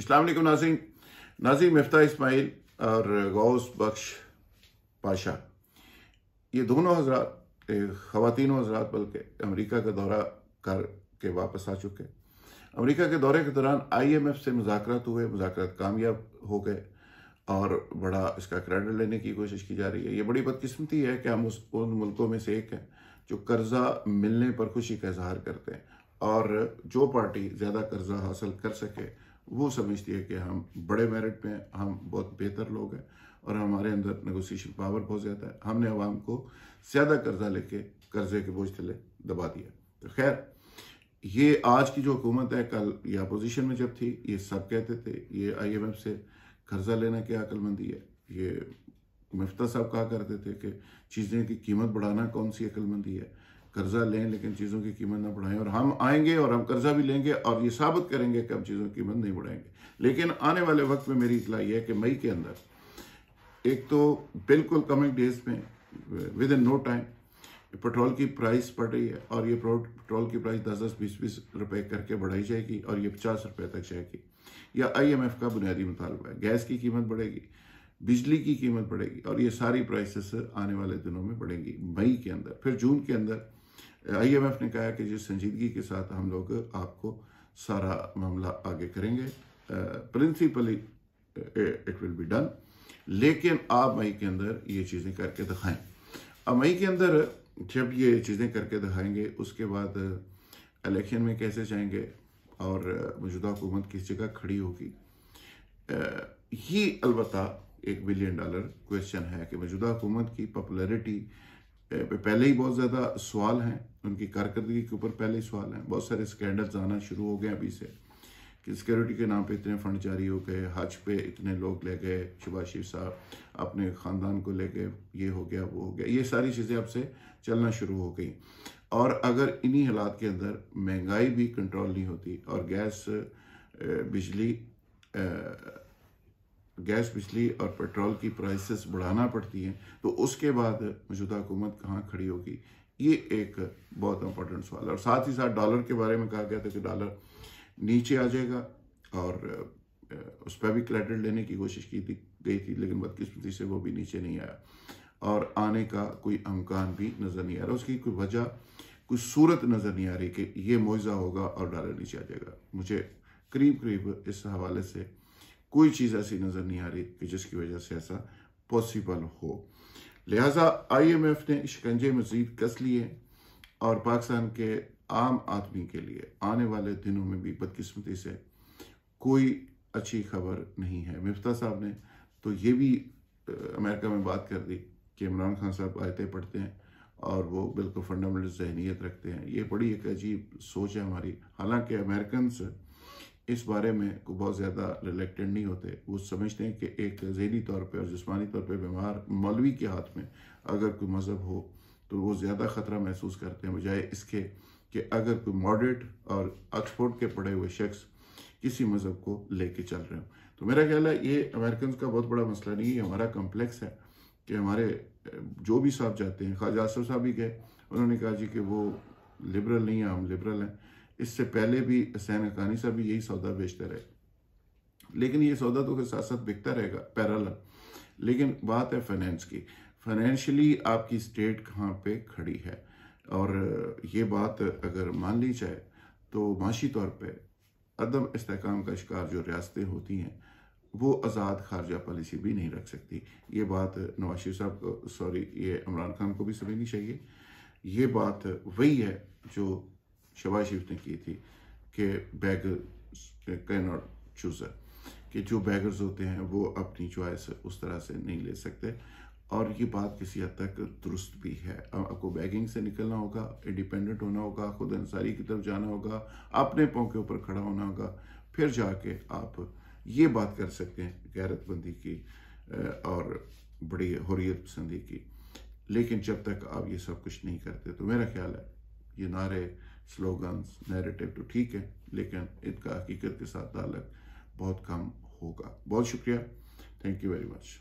अल्लाम Nazi Nazi मफ्ता Ismail और गौस बख्श पाशा ये दोनों हजरात ख़वान हजरात बल्कि अमरीका का दौरा कर के वापस आ चुके अमरीका के दौरे के दौरान आई एम एफ़ से मुजाकर हुए मुजाकर कामयाब हो गए और बड़ा इसका क्रेडिट लेने की कोशिश की जा रही है ये बड़ी बदकिस्मती है कि हम उस उन मुल्कों में से एक हैं जो कर्ज़ा मिलने पर खुशी का इजहार करते हैं और जो पार्टी ज़्यादा कर्ज़ा हासिल कर सके वो समझती है कि हम बड़े मेरिट में हम बहुत बेहतर लोग हैं और हमारे अंदर नगोशिएशन पावर बहुत ज़्यादा है हमने आवाम को ज़्यादा कर्जा लेके कर्जे के बोझ थले दबा दिया तो खैर ये आज की जो हुकूमत है कल ये अपोजिशन में जब थी ये सब कहते थे ये एफ से कर्जा लेना क्या अक्लमंदी है ये मुफ्ता साहब कहा करते थे कि चीज़ें की कीमत बढ़ाना कौन सी अकलमंदी है कर्जा लें लेकिन चीज़ों की कीमत ना बढ़ाएं और हम आएंगे और हम कर्जा भी लेंगे और ये साबित करेंगे कि हम चीज़ों की कीमत नहीं बढ़ाएंगे लेकिन आने वाले वक्त में मेरी इतला यह है कि मई के अंदर एक तो बिल्कुल कमिंग डेज में within no time petrol की प्राइस बढ़ रही है और ये पेट्रोल की प्राइस दस दस बीस बीस रुपए करके बढ़ाई जाएगी और ये पचास रुपए तक जाएगी या आईएमएफ का बुनियादी मुतालबा है गैस की कीमत बढ़ेगी बिजली की कीमत बढ़ेगी और ये सारी प्राइसेस आने वाले दिनों में बढ़ेंगी मई के अंदर फिर जून के अंदर आई एम एफ ने कहा कि जिस संजीदगी के साथ हम लोग आपको सारा मामला आगे करेंगे principally it will be done लेकिन आप मई के अंदर ये चीज़ें करके दिखाएं अब मई के अंदर जब ये चीज़ें करके दिखाएंगे उसके बाद इलेक्शन में कैसे जाएंगे और मौजूदा हुकूमत किस जगह खड़ी होगी ये अलबत् एक बिलियन डॉलर क्वेश्चन है कि मौजूदा हुकूमत की पॉपुलरिटी पहले ही बहुत ज़्यादा सवाल हैं उनकी कारकर्दगी के ऊपर पहले ही सवाल हैं बहुत सारे स्कैंडल्स आना शुरू हो गए अभी से कि सिक्योरिटी के नाम पे इतने फंड जारी हो गए हज पे इतने लोग ले गए शिवाशिव साहब अपने ख़ानदान को ले गए ये हो गया वो हो गया ये सारी चीज़ें अब से चलना शुरू हो गई और अगर इन्हीं हालात के अंदर महंगाई भी कंट्रोल नहीं होती और गैस बिजली गैस बिजली और पेट्रोल की प्राइसेस बढ़ाना पड़ती हैं तो उसके बाद मौजूदा हुकूमत कहाँ खड़ी होगी ये एक बहुत इंपॉर्टेंट सवाल है और साथ ही साथ डॉलर के बारे में कहा गया था कि डॉलर नीचे आ जाएगा और उस पर भी क्रेडिट लेने की कोशिश की थी गई थी लेकिन बदकिस्मती से वो भी नीचे नहीं आया और आने का कोई अमकान भी नज़र नहीं आ रहा उसकी कोई वजह कोई सूरत नज़र नहीं आ रही कि ये मुआवजा होगा और डॉलर नीचे आ जाएगा मुझे करीब करीब इस हवाले से कोई चीज़ ऐसी नज़र नहीं आ रही कि जिसकी वजह से ऐसा पॉसिबल हो लिहाजा आईएमएफ ने शिकंजे मजीद कस लिए और पाकिस्तान के आम आदमी के लिए आने वाले दिनों में भी बदकिस्मती से कोई अच्छी खबर नहीं है मिफ्ता साहब ने तो ये भी अमेरिका में बात कर दी कि इमरान खान साहब आयते पढ़ते हैं और वो बिल्कुल फंडामेंटल जहनीत रखते हैं ये बड़ी एक अजीब सोच है हमारी हालांकि अमेरिकन इस बारे में को बहुत ज़्यादा रिलेक्टेड नहीं होते वो समझते हैं कि एक जहरी तौर पर और जिसमानी तौर पर बीमार मौलवी के हाथ में अगर कोई मज़हब हो तो वो ज़्यादा ख़तरा महसूस करते हैं बजाय इसके कि अगर कोई मॉडरेट और ऑक्सफोर्ड के पढ़े हुए शख्स किसी मज़हब को लेके चल रहे हो तो मेरा ख्याल है ये अमेरिकन का बहुत बड़ा मसला नहीं है हमारा कम्प्लेक्स है कि हमारे जो भी साहब जाते हैं ख्वाजा आसफ साहब भी गए उन्होंने कहा जी कि वो लिबरल नहीं है हम लिबरल हैं इससे पहले भी हसैन अकानी साहब भी यही सौदा बेचते रहे लेकिन ये सौदा तो साथ साथ बिकता रहेगा पैरल लेकिन बात है फाइनेंस की फाइनेंशियली आपकी स्टेट कहाँ पे खड़ी है और ये बात अगर मान ली जाए तो माशी तौर पर अदम इसकाम का शिकार जो रियासतें होती हैं वो आज़ाद खारजा पॉलिसी भी नहीं रख सकती ये बात नवाज शरीफ साहब को सॉरी ये इमरान खान को भी समझनी चाहिए ये बात वही है जो शबाज शरीफ ने की थी कि बैगर कैन नॉट चूज़र कि जो बैगर्स होते हैं वो अपनी चॉइस उस तरह से नहीं ले सकते और ये बात किसी हद तक दुरुस्त भी है आपको बैगिंग से निकलना होगा इंडिपेंडेंट होना होगा खुद अंसारी की तरफ जाना होगा अपने पाँव के ऊपर खड़ा होना होगा फिर जाके आप ये बात कर सकते हैं गैरतबंदी की और बड़ी हरियत पसंदी की लेकिन जब तक आप ये सब कुछ नहीं करते तो मेरा ख्याल है ये नारे स्लोगन्स नैरेटिव तो ठीक है लेकिन इनका हकीकत के साथ ताल्लक बहुत कम होगा बहुत शुक्रिया थैंक यू वेरी मच